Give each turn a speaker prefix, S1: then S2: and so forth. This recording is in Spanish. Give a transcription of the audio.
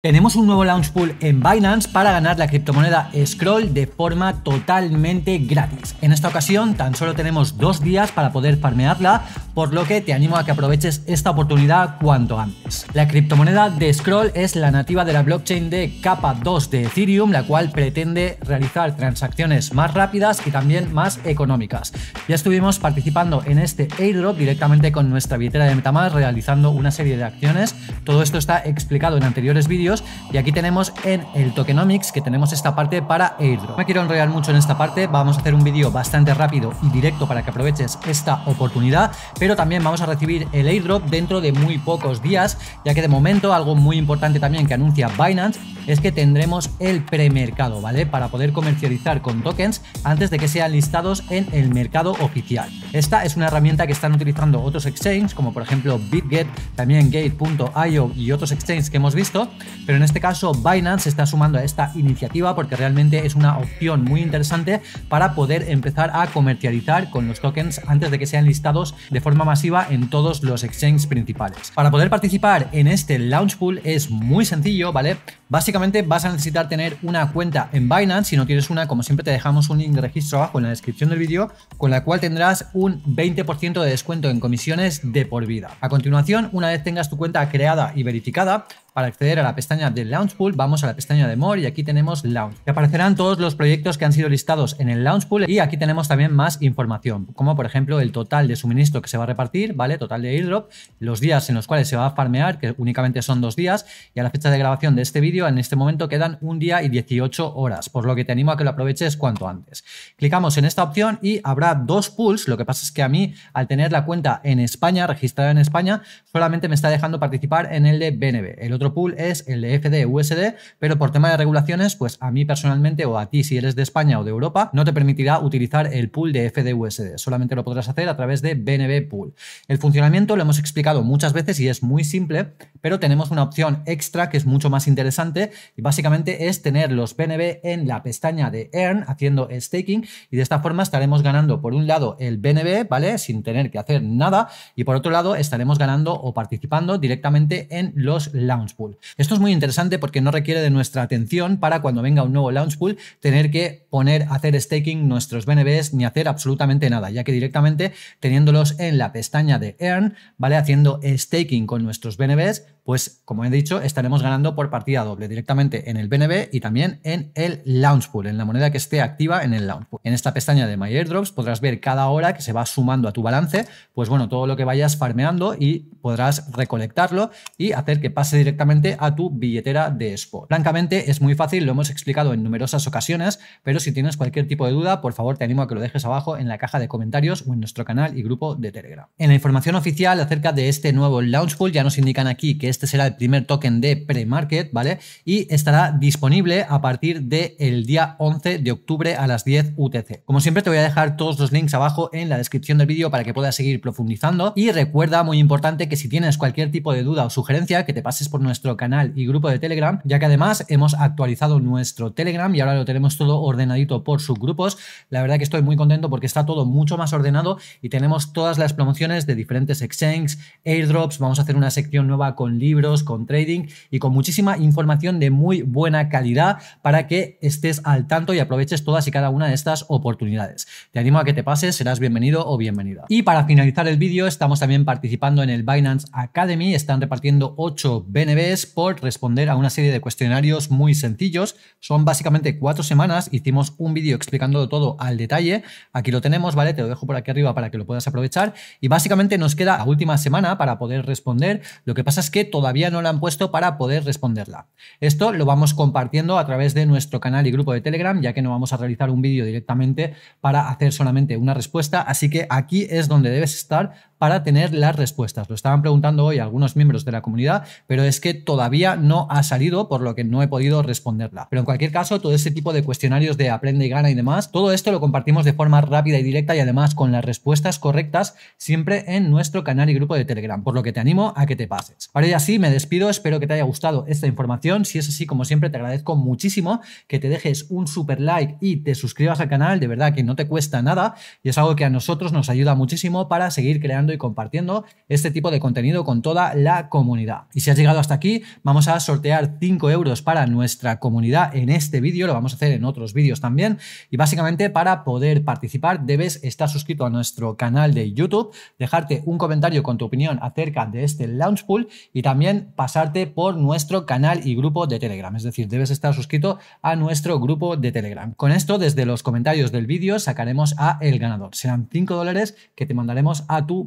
S1: Tenemos un nuevo launch pool en Binance para ganar la criptomoneda Scroll de forma totalmente gratis. En esta ocasión tan solo tenemos dos días para poder farmearla, por lo que te animo a que aproveches esta oportunidad cuanto antes. La criptomoneda de Scroll es la nativa de la blockchain de capa 2 de Ethereum, la cual pretende realizar transacciones más rápidas y también más económicas. Ya estuvimos participando en este airdrop directamente con nuestra billetera de Metamask realizando una serie de acciones. Todo esto está explicado en anteriores vídeos y aquí tenemos en el tokenomics que tenemos esta parte para airdrop. No quiero enrollar mucho en esta parte, vamos a hacer un vídeo bastante rápido y directo para que aproveches esta oportunidad, pero también vamos a recibir el airdrop dentro de muy pocos días, ya que de momento algo muy importante también que anuncia Binance es que tendremos el premercado, ¿vale? Para poder comercializar con tokens antes de que sean listados en el mercado oficial. Esta es una herramienta que están utilizando otros exchanges, como por ejemplo BitGet, también Gate.io y otros exchanges que hemos visto, pero en este caso Binance está sumando a esta iniciativa porque realmente es una opción muy interesante para poder empezar a comercializar con los tokens antes de que sean listados de forma masiva en todos los exchanges principales. Para poder participar en este launch pool es muy sencillo, ¿vale? Básicamente vas a necesitar tener una cuenta en Binance. Si no tienes una, como siempre te dejamos un link de registro abajo en la descripción del vídeo, con la cual tendrás un 20% de descuento en comisiones de por vida. A continuación, una vez tengas tu cuenta creada y verificada, para acceder a la pestaña del Launch Pool, vamos a la pestaña de More y aquí tenemos Launch. aparecerán todos los proyectos que han sido listados en el Launch Pool y aquí tenemos también más información, como por ejemplo el total de suministro que se va a repartir, ¿vale? Total de airdrop, los días en los cuales se va a farmear, que únicamente son dos días, y a la fecha de grabación de este vídeo, en este momento quedan un día y 18 horas, por lo que te animo a que lo aproveches cuanto antes. Clicamos en esta opción y habrá dos pools, lo que pasa es que a mí, al tener la cuenta en España, registrada en España, solamente me está dejando participar en el de BNB. El otro pool es el de USD, pero por tema de regulaciones, pues a mí personalmente o a ti si eres de España o de Europa, no te permitirá utilizar el pool de FD USD, solamente lo podrás hacer a través de BNB Pool. El funcionamiento lo hemos explicado muchas veces y es muy simple, pero tenemos una opción extra que es mucho más interesante y básicamente es tener los BNB en la pestaña de Earn haciendo staking y de esta forma estaremos ganando por un lado el BNB, ¿vale? Sin tener que hacer nada y por otro lado estaremos ganando o participando directamente en los launchpool pool. Esto es muy interesante porque no requiere de nuestra atención para cuando venga un nuevo launchpool pool tener que poner, hacer staking nuestros BNBs ni hacer absolutamente nada, ya que directamente teniéndolos en la pestaña de Earn, ¿vale? Haciendo staking con nuestros BNBs pues como he dicho, estaremos ganando por partida doble directamente en el BNB y también en el Launchpool, en la moneda que esté activa en el Launchpool. En esta pestaña de My Airdrops podrás ver cada hora que se va sumando a tu balance, pues bueno, todo lo que vayas farmeando y podrás recolectarlo y hacer que pase directamente a tu billetera de Spot. Francamente, es muy fácil, lo hemos explicado en numerosas ocasiones, pero si tienes cualquier tipo de duda, por favor te animo a que lo dejes abajo en la caja de comentarios o en nuestro canal y grupo de Telegram. En la información oficial acerca de este nuevo Launch Pool ya nos indican aquí que es este será el primer token de pre-market, ¿vale? Y estará disponible a partir del día 11 de octubre a las 10 UTC. Como siempre, te voy a dejar todos los links abajo en la descripción del vídeo para que puedas seguir profundizando. Y recuerda, muy importante, que si tienes cualquier tipo de duda o sugerencia, que te pases por nuestro canal y grupo de Telegram, ya que además hemos actualizado nuestro Telegram y ahora lo tenemos todo ordenadito por subgrupos. La verdad que estoy muy contento porque está todo mucho más ordenado y tenemos todas las promociones de diferentes exchanges, airdrops, vamos a hacer una sección nueva con libros, con trading y con muchísima información de muy buena calidad para que estés al tanto y aproveches todas y cada una de estas oportunidades. Te animo a que te pases, serás bienvenido o bienvenida. Y para finalizar el vídeo, estamos también participando en el Binance Academy. Están repartiendo 8 BNBs por responder a una serie de cuestionarios muy sencillos. Son básicamente cuatro semanas. Hicimos un vídeo explicando todo al detalle. Aquí lo tenemos, ¿vale? Te lo dejo por aquí arriba para que lo puedas aprovechar. Y básicamente nos queda la última semana para poder responder. Lo que pasa es que todavía no la han puesto para poder responderla. Esto lo vamos compartiendo a través de nuestro canal y grupo de Telegram, ya que no vamos a realizar un vídeo directamente para hacer solamente una respuesta, así que aquí es donde debes estar para tener las respuestas. Lo estaban preguntando hoy algunos miembros de la comunidad, pero es que todavía no ha salido, por lo que no he podido responderla. Pero en cualquier caso, todo ese tipo de cuestionarios de aprende y gana y demás, todo esto lo compartimos de forma rápida y directa y además con las respuestas correctas siempre en nuestro canal y grupo de Telegram, por lo que te animo a que te pases. Ahora ya sí, me despido, espero que te haya gustado esta información. Si es así, como siempre, te agradezco muchísimo que te dejes un super like y te suscribas al canal, de verdad que no te cuesta nada y es algo que a nosotros nos ayuda muchísimo para seguir creando y compartiendo este tipo de contenido con toda la comunidad. Y si has llegado hasta aquí, vamos a sortear 5 euros para nuestra comunidad en este vídeo, lo vamos a hacer en otros vídeos también. Y básicamente para poder participar debes estar suscrito a nuestro canal de YouTube, dejarte un comentario con tu opinión acerca de este launch pool y también pasarte por nuestro canal y grupo de Telegram. Es decir, debes estar suscrito a nuestro grupo de Telegram. Con esto, desde los comentarios del vídeo sacaremos a el ganador. Serán 5 dólares que te mandaremos a tu